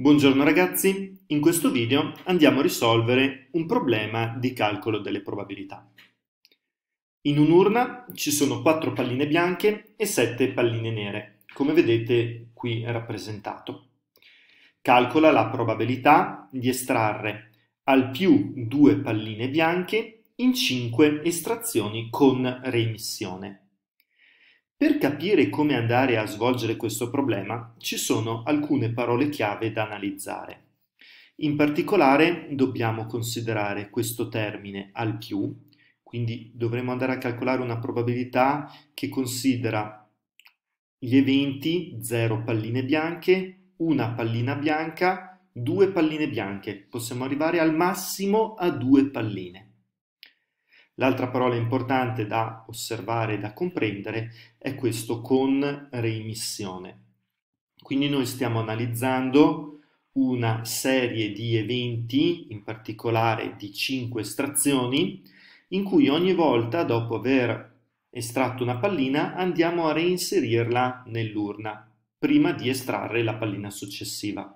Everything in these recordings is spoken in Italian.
Buongiorno ragazzi, in questo video andiamo a risolvere un problema di calcolo delle probabilità. In un'urna ci sono 4 palline bianche e 7 palline nere, come vedete qui rappresentato. Calcola la probabilità di estrarre al più 2 palline bianche in 5 estrazioni con remissione. Per capire come andare a svolgere questo problema ci sono alcune parole chiave da analizzare. In particolare dobbiamo considerare questo termine al più, quindi dovremo andare a calcolare una probabilità che considera gli eventi 0 palline bianche, una pallina bianca, due palline bianche. Possiamo arrivare al massimo a due palline. L'altra parola importante da osservare e da comprendere è questo con reimissione. Quindi noi stiamo analizzando una serie di eventi, in particolare di 5 estrazioni, in cui ogni volta dopo aver estratto una pallina andiamo a reinserirla nell'urna prima di estrarre la pallina successiva.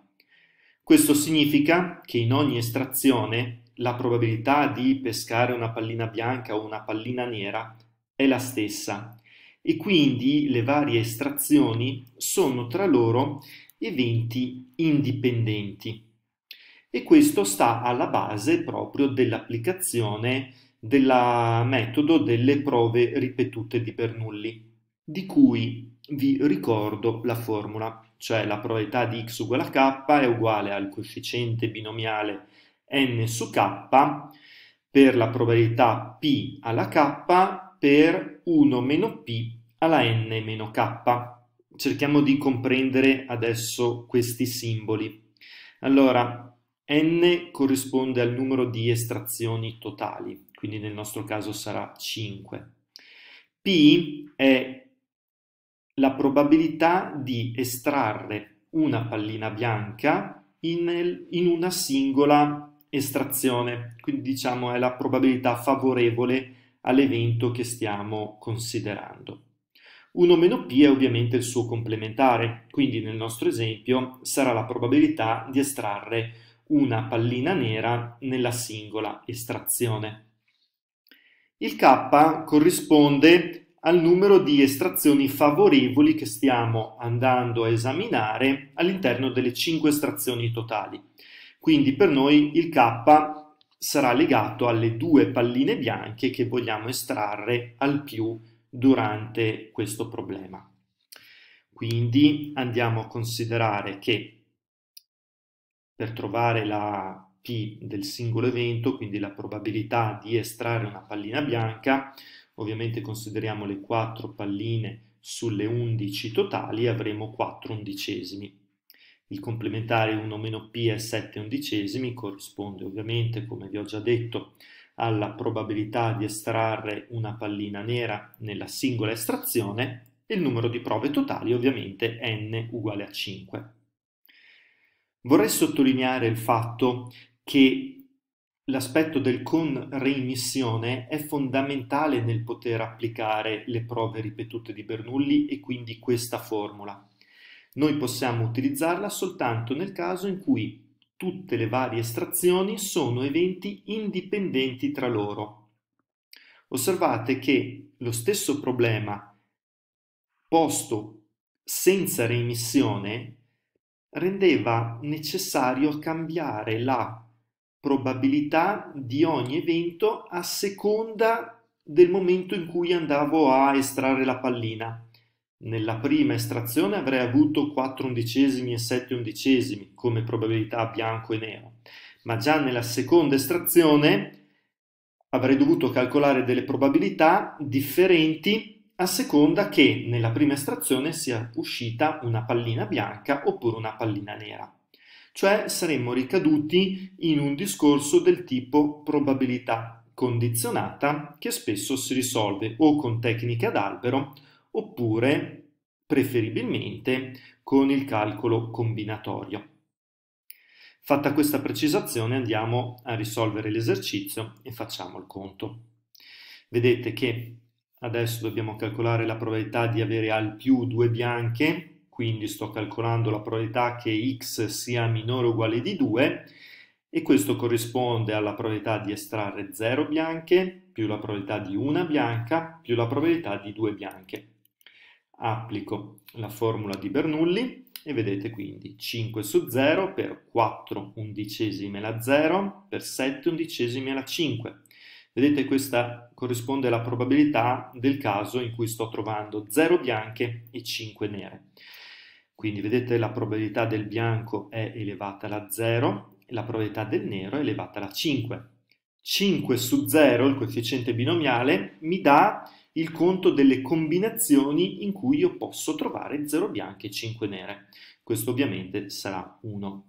Questo significa che in ogni estrazione la probabilità di pescare una pallina bianca o una pallina nera è la stessa e quindi le varie estrazioni sono tra loro eventi indipendenti. E questo sta alla base proprio dell'applicazione del metodo delle prove ripetute di Bernoulli, di cui vi ricordo la formula, cioè la probabilità di x uguale a k è uguale al coefficiente binomiale n su k per la probabilità p alla k per 1 meno p alla n meno k. Cerchiamo di comprendere adesso questi simboli. Allora, n corrisponde al numero di estrazioni totali, quindi nel nostro caso sarà 5. P è la probabilità di estrarre una pallina bianca in, in una singola estrazione, quindi diciamo è la probabilità favorevole all'evento che stiamo considerando. 1 p è ovviamente il suo complementare, quindi nel nostro esempio sarà la probabilità di estrarre una pallina nera nella singola estrazione. Il k corrisponde al numero di estrazioni favorevoli che stiamo andando a esaminare all'interno delle 5 estrazioni totali. Quindi per noi il K sarà legato alle due palline bianche che vogliamo estrarre al più durante questo problema. Quindi andiamo a considerare che per trovare la P del singolo evento, quindi la probabilità di estrarre una pallina bianca, ovviamente consideriamo le 4 palline sulle 11 totali, avremo 4 undicesimi. Il complementare 1 meno p è 7 undicesimi, corrisponde ovviamente, come vi ho già detto, alla probabilità di estrarre una pallina nera nella singola estrazione e il numero di prove totali ovviamente n uguale a 5. Vorrei sottolineare il fatto che l'aspetto del con reimmissione è fondamentale nel poter applicare le prove ripetute di Bernoulli e quindi questa formula. Noi possiamo utilizzarla soltanto nel caso in cui tutte le varie estrazioni sono eventi indipendenti tra loro. Osservate che lo stesso problema posto senza remissione rendeva necessario cambiare la probabilità di ogni evento a seconda del momento in cui andavo a estrarre la pallina. Nella prima estrazione avrei avuto 4 undicesimi e 7 undicesimi come probabilità bianco e nero, ma già nella seconda estrazione avrei dovuto calcolare delle probabilità differenti a seconda che nella prima estrazione sia uscita una pallina bianca oppure una pallina nera. Cioè saremmo ricaduti in un discorso del tipo probabilità condizionata che spesso si risolve o con tecniche ad albero oppure preferibilmente con il calcolo combinatorio. Fatta questa precisazione andiamo a risolvere l'esercizio e facciamo il conto. Vedete che adesso dobbiamo calcolare la probabilità di avere al più due bianche, quindi sto calcolando la probabilità che x sia minore o uguale di 2 e questo corrisponde alla probabilità di estrarre 0 bianche più la probabilità di una bianca più la probabilità di due bianche applico la formula di Bernoulli e vedete quindi 5 su 0 per 4 undicesimi alla 0 per 7 undicesimi alla 5. Vedete questa corrisponde alla probabilità del caso in cui sto trovando 0 bianche e 5 nere. Quindi vedete la probabilità del bianco è elevata alla 0 e la probabilità del nero è elevata alla 5. 5 su 0, il coefficiente binomiale, mi dà il conto delle combinazioni in cui io posso trovare 0 bianche e 5 nere. Questo ovviamente sarà 1.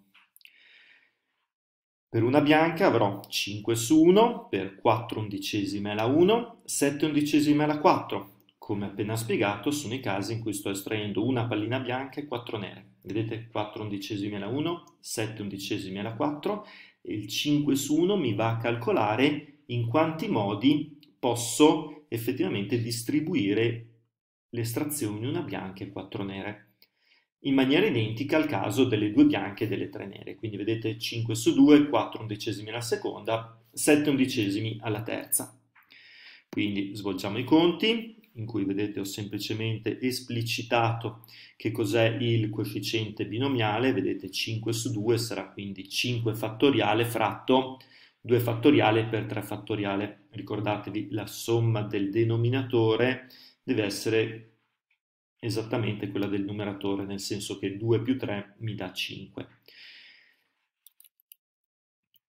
Per una bianca avrò 5 su 1, per 4 undicesime alla 1, 7 undicesime alla 4. Come appena spiegato sono i casi in cui sto estraendo una pallina bianca e 4 nere. Vedete 4 undicesimi alla 1, 7 undicesimi alla 4 e il 5 su 1 mi va a calcolare in quanti modi posso effettivamente distribuire le estrazioni una bianca e quattro nere in maniera identica al caso delle due bianche e delle tre nere quindi vedete 5 su 2 4 undicesimi alla seconda 7 undicesimi alla terza quindi svolgiamo i conti in cui vedete ho semplicemente esplicitato che cos'è il coefficiente binomiale, vedete 5 su 2 sarà quindi 5 fattoriale fratto 2 fattoriale per 3 fattoriale. Ricordatevi, la somma del denominatore deve essere esattamente quella del numeratore, nel senso che 2 più 3 mi dà 5.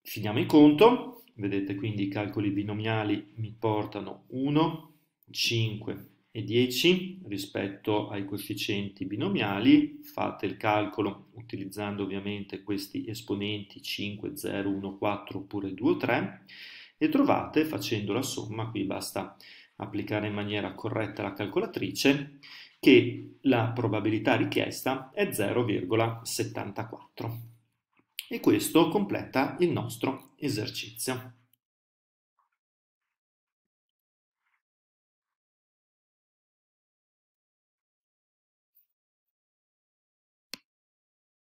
Finiamo il conto, vedete quindi i calcoli binomiali mi portano 1, 5, e 10 rispetto ai coefficienti binomiali, fate il calcolo utilizzando ovviamente questi esponenti 5, 0, 1, 4 oppure 2, 3 e trovate facendo la somma, qui basta applicare in maniera corretta la calcolatrice, che la probabilità richiesta è 0,74. E questo completa il nostro esercizio.